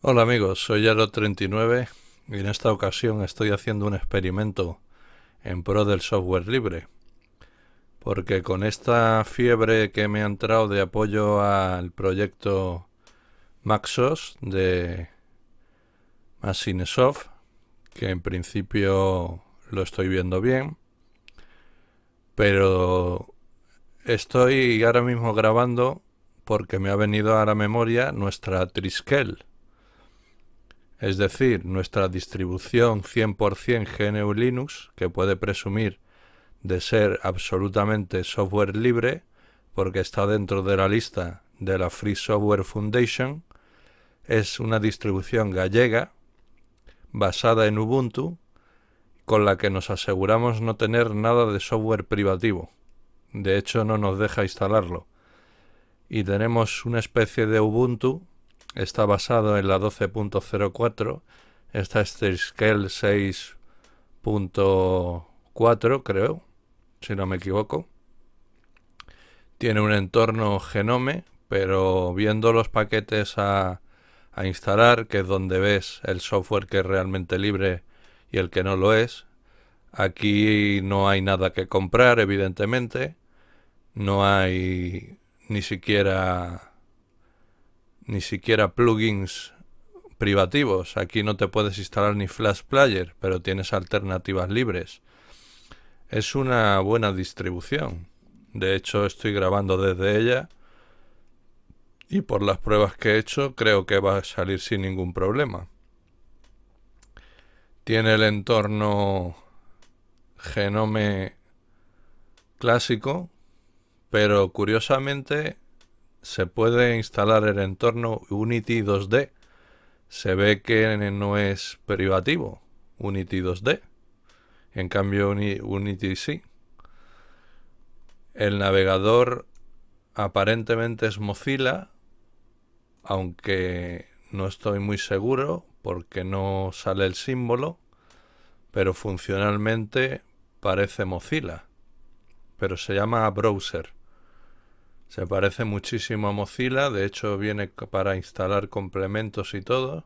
Hola amigos, soy Yaro39 y en esta ocasión estoy haciendo un experimento en pro del software libre. Porque con esta fiebre que me ha entrado de apoyo al proyecto Maxos de MachineSoft que en principio lo estoy viendo bien, pero estoy ahora mismo grabando porque me ha venido a la memoria nuestra Triskel es decir, nuestra distribución 100% GNU Linux, que puede presumir de ser absolutamente software libre, porque está dentro de la lista de la Free Software Foundation, es una distribución gallega basada en Ubuntu, con la que nos aseguramos no tener nada de software privativo. De hecho, no nos deja instalarlo. Y tenemos una especie de Ubuntu está basado en la 12.04, esta es Scale 6.4 creo, si no me equivoco. Tiene un entorno genome, pero viendo los paquetes a, a instalar, que es donde ves el software que es realmente libre y el que no lo es, Aquí no hay nada que comprar, evidentemente. No hay ni siquiera ni siquiera plugins privativos. Aquí no te puedes instalar ni Flash Player, pero tienes alternativas libres. Es una buena distribución. De hecho, estoy grabando desde ella y por las pruebas que he hecho creo que va a salir sin ningún problema. Tiene el entorno Genome clásico, pero curiosamente se puede instalar el entorno Unity 2D. Se ve que no es privativo Unity 2D. En cambio Unity sí. El navegador aparentemente es Mozilla, aunque no estoy muy seguro porque no sale el símbolo, pero funcionalmente parece Mozilla, pero se llama browser. Se parece muchísimo a Mozilla, de hecho viene para instalar complementos y todo.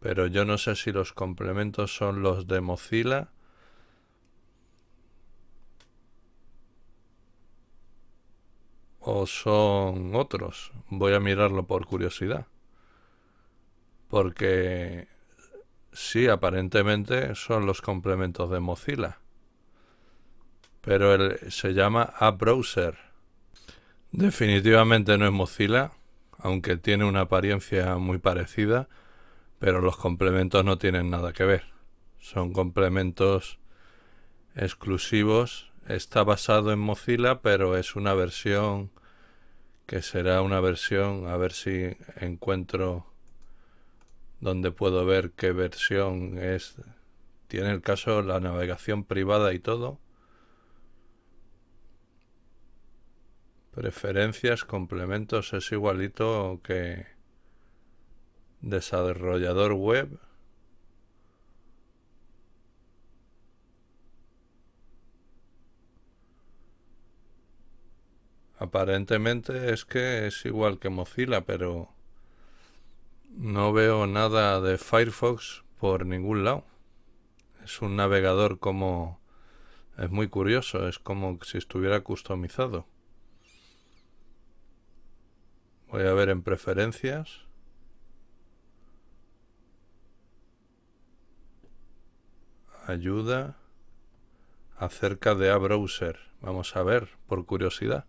Pero yo no sé si los complementos son los de Mozilla. O son otros. Voy a mirarlo por curiosidad. Porque sí, aparentemente son los complementos de Mozilla. Pero se llama App Browser. Definitivamente no es Mozilla, aunque tiene una apariencia muy parecida, pero los complementos no tienen nada que ver. Son complementos exclusivos. Está basado en Mozilla, pero es una versión que será una versión, a ver si encuentro donde puedo ver qué versión es. Tiene el caso la navegación privada y todo. Preferencias, complementos es igualito que desarrollador web. Aparentemente es que es igual que Mozilla, pero no veo nada de Firefox por ningún lado. Es un navegador como... Es muy curioso, es como si estuviera customizado. Voy a ver en preferencias. Ayuda acerca de a browser. Vamos a ver, por curiosidad.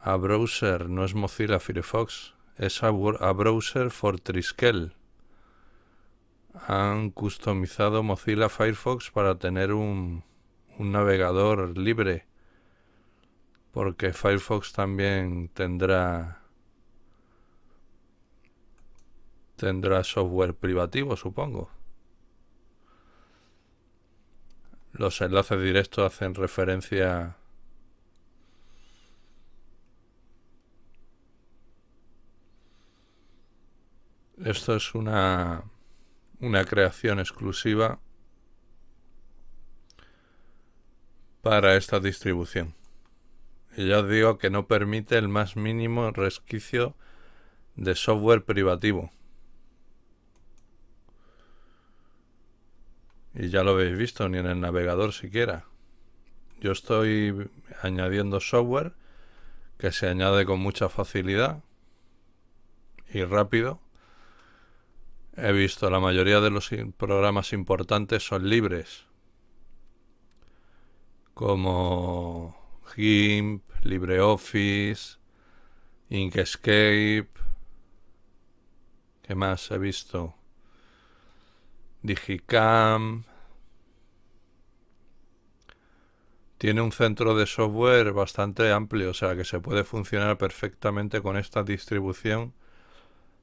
A browser no es Mozilla Firefox, es a, browser for Triskel. Han customizado Mozilla Firefox para tener un, un navegador libre, porque Firefox también tendrá Tendrá software privativo, supongo. Los enlaces directos hacen referencia Esto es una, una creación exclusiva para esta distribución. Y ya os digo que no permite el más mínimo resquicio de software privativo. Y ya lo habéis visto, ni en el navegador siquiera. Yo estoy añadiendo software que se añade con mucha facilidad y rápido. He visto, la mayoría de los programas importantes son libres, como GIMP, LibreOffice, Inkscape. ¿Qué más he visto? Digicam, Tiene un centro de software bastante amplio, o sea que se puede funcionar perfectamente con esta distribución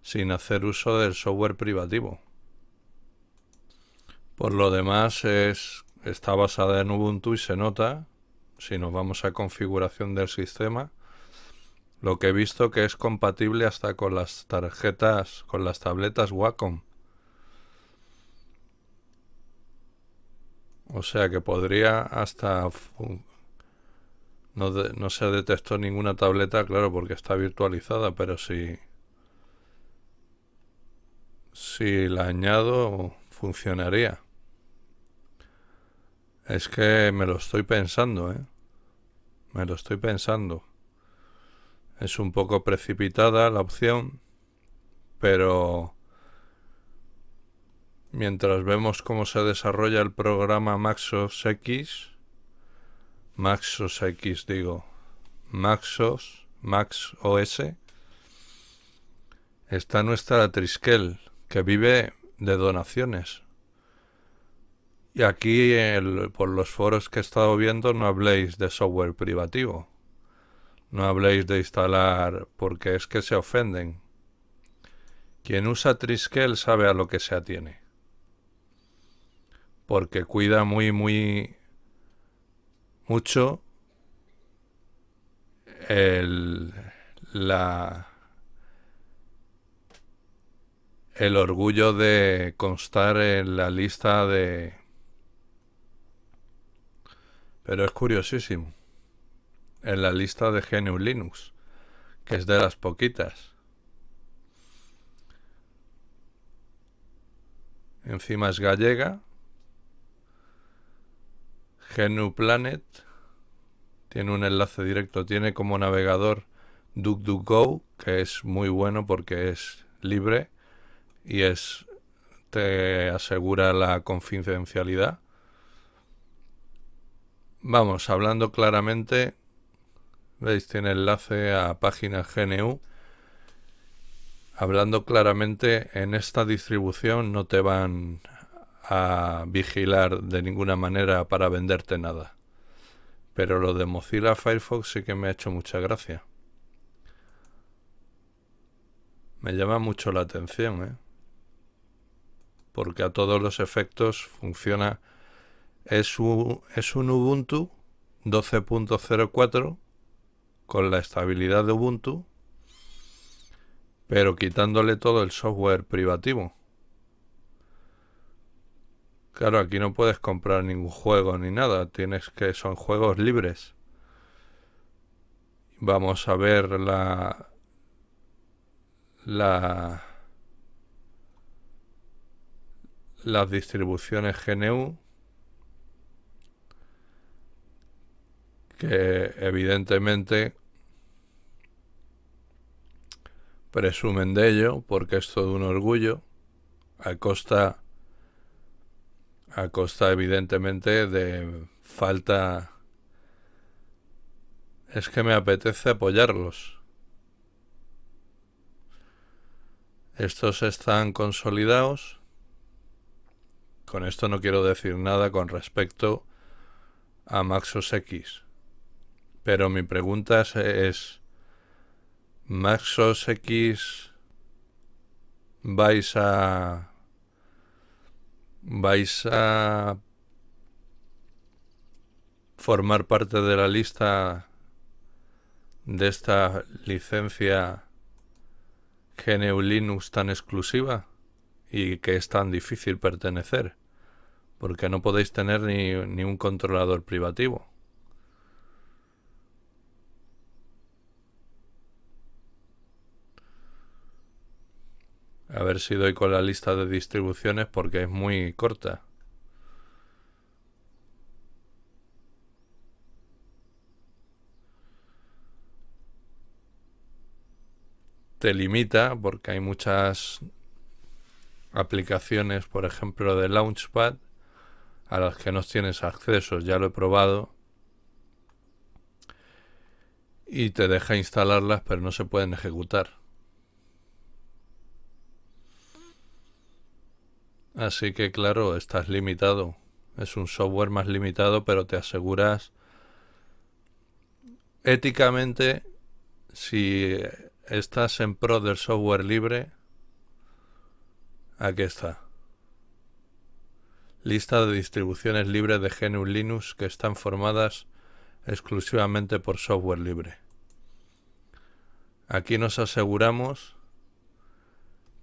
sin hacer uso del software privativo. Por lo demás, es, está basada en Ubuntu y se nota, si nos vamos a configuración del sistema, lo que he visto que es compatible hasta con las tarjetas, con las tabletas Wacom. O sea que podría hasta... No, no se detectó ninguna tableta, claro, porque está virtualizada, pero si... Si la añado, funcionaría. Es que me lo estoy pensando, ¿eh? Me lo estoy pensando. Es un poco precipitada la opción, pero mientras vemos cómo se desarrolla el programa Maxos X. Maxos X digo. Maxos, MaxOS, OS. Está nuestra Triskel, que vive de donaciones. Y aquí, por los foros que he estado viendo, no habléis de software privativo. No habléis de instalar, porque es que se ofenden. Quien usa Triskel sabe a lo que se atiene porque cuida muy, muy mucho el, la, el orgullo de constar en la lista de... Pero es curiosísimo. En la lista de GNU Linux, que es de las poquitas. Encima es gallega, GNU-Planet tiene un enlace directo, tiene como navegador DuckDuckGo, que es muy bueno porque es libre y es te asegura la confidencialidad. Vamos, hablando claramente, veis, tiene enlace a página GNU. Hablando claramente, en esta distribución no te van a vigilar de ninguna manera para venderte nada. Pero lo de Mozilla Firefox sí que me ha hecho mucha gracia. Me llama mucho la atención, ¿eh? Porque a todos los efectos funciona... Es un, es un Ubuntu 12.04 con la estabilidad de Ubuntu, pero quitándole todo el software privativo. Claro, aquí no puedes comprar ningún juego ni nada, tienes que son juegos libres. Vamos a ver la la las distribuciones GNU que evidentemente presumen de ello porque es todo un orgullo a costa a costa evidentemente de falta... Es que me apetece apoyarlos. Estos están consolidados. Con esto no quiero decir nada con respecto a Maxos X. Pero mi pregunta es, ¿Maxos X vais a vais a formar parte de la lista de esta licencia GNU Linux tan exclusiva y que es tan difícil pertenecer, porque no podéis tener ni, ni un controlador privativo. A ver si doy con la lista de distribuciones porque es muy corta. Te limita porque hay muchas aplicaciones, por ejemplo, de Launchpad a las que no tienes acceso, ya lo he probado. Y te deja instalarlas, pero no se pueden ejecutar. Así que claro, estás limitado. Es un software más limitado, pero te aseguras éticamente si estás en pro del software libre, aquí está. Lista de distribuciones libres de GNU Linux que están formadas exclusivamente por software libre. Aquí nos aseguramos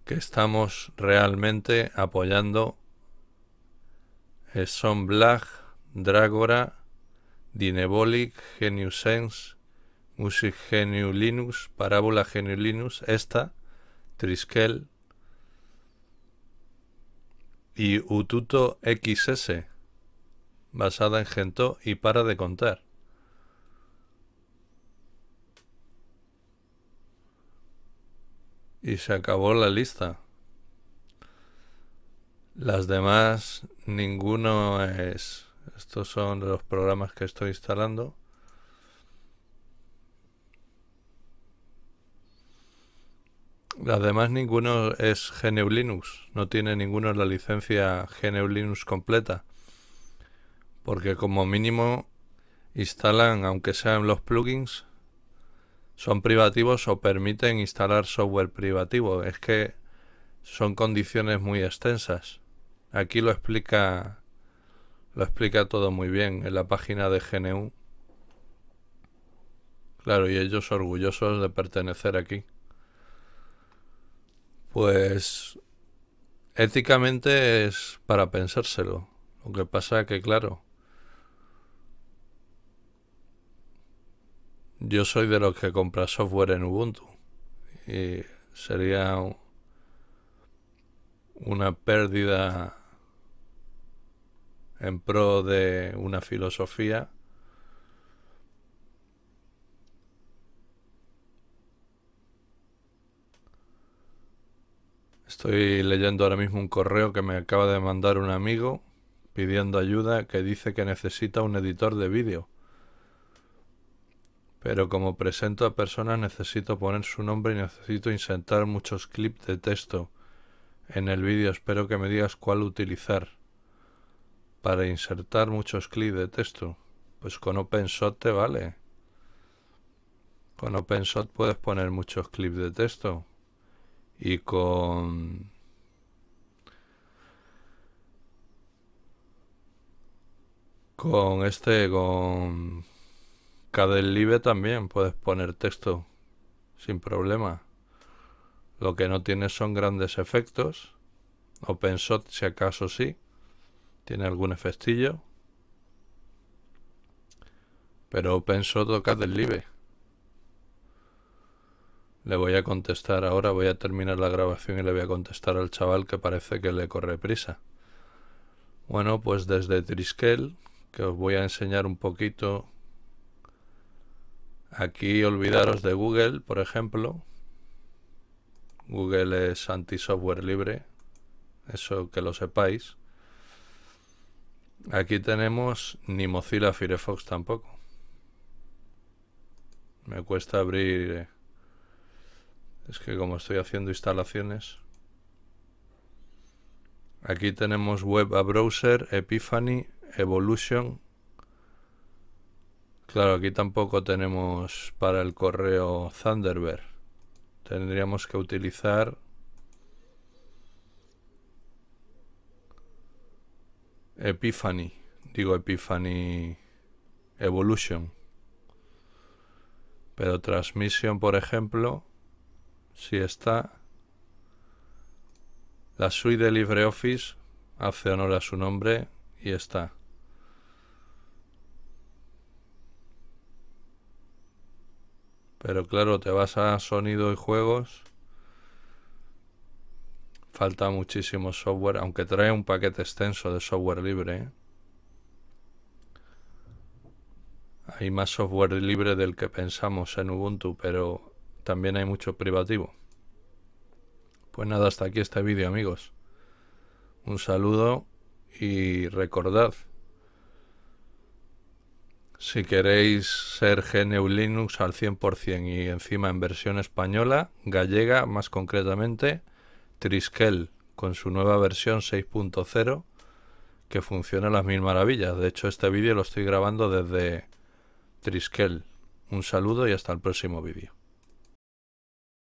que estamos realmente apoyando son Black, Dragora, Dinebolic, GeniuSense, Music Genius Linux, Parábola esta, Triskel y Ututo XS, basada en Gento y para de contar. y se acabó la lista. Las demás, ninguno es. Estos son los programas que estoy instalando. Las demás, ninguno es GNU Linux. No tiene ninguno la licencia GNU Linux completa. Porque como mínimo instalan, aunque sean los plugins, son privativos o permiten instalar software privativo. Es que son condiciones muy extensas. Aquí lo explica lo explica todo muy bien en la página de GNU. Claro, y ellos orgullosos de pertenecer aquí. Pues éticamente es para pensárselo. Lo que pasa que, claro, Yo soy de los que compra software en Ubuntu. Y sería una pérdida en pro de una filosofía Estoy leyendo ahora mismo un correo que me acaba de mandar un amigo pidiendo ayuda que dice que necesita un editor de vídeo pero como presento a personas necesito poner su nombre y necesito insertar muchos clips de texto. En el vídeo espero que me digas cuál utilizar. Para insertar muchos clips de texto. Pues con OpenShot te vale. Con OpenShot puedes poner muchos clips de texto. Y con... Con este, con Cadelive también puedes poner texto sin problema. Lo que no tiene son grandes efectos. OpenShot si acaso sí. Tiene algún efectillo. Pero OpenShot o Cadelive. Le voy a contestar ahora, voy a terminar la grabación y le voy a contestar al chaval que parece que le corre prisa. Bueno, pues desde Triskel, que os voy a enseñar un poquito Aquí olvidaros de Google, por ejemplo. Google es anti-software libre. Eso que lo sepáis. Aquí tenemos ni Mozilla Firefox tampoco. Me cuesta abrir... Eh, es que como estoy haciendo instalaciones... Aquí tenemos Web a Browser, Epiphany, Evolution, Claro, aquí tampoco tenemos para el correo Thunderbird. Tendríamos que utilizar Epiphany. Digo Epiphany Evolution. Pero Transmission, por ejemplo, si está. La suite de LibreOffice hace honor a su nombre y está. Pero claro, te vas a sonido y juegos. Falta muchísimo software, aunque trae un paquete extenso de software libre. ¿eh? Hay más software libre del que pensamos en Ubuntu, pero también hay mucho privativo. Pues nada, hasta aquí este vídeo amigos. Un saludo y recordad si queréis ser GNU Linux al 100% y encima en versión española, gallega más concretamente, Triskel con su nueva versión 6.0 que funciona a las mil maravillas. De hecho, este vídeo lo estoy grabando desde Triskel. Un saludo y hasta el próximo vídeo.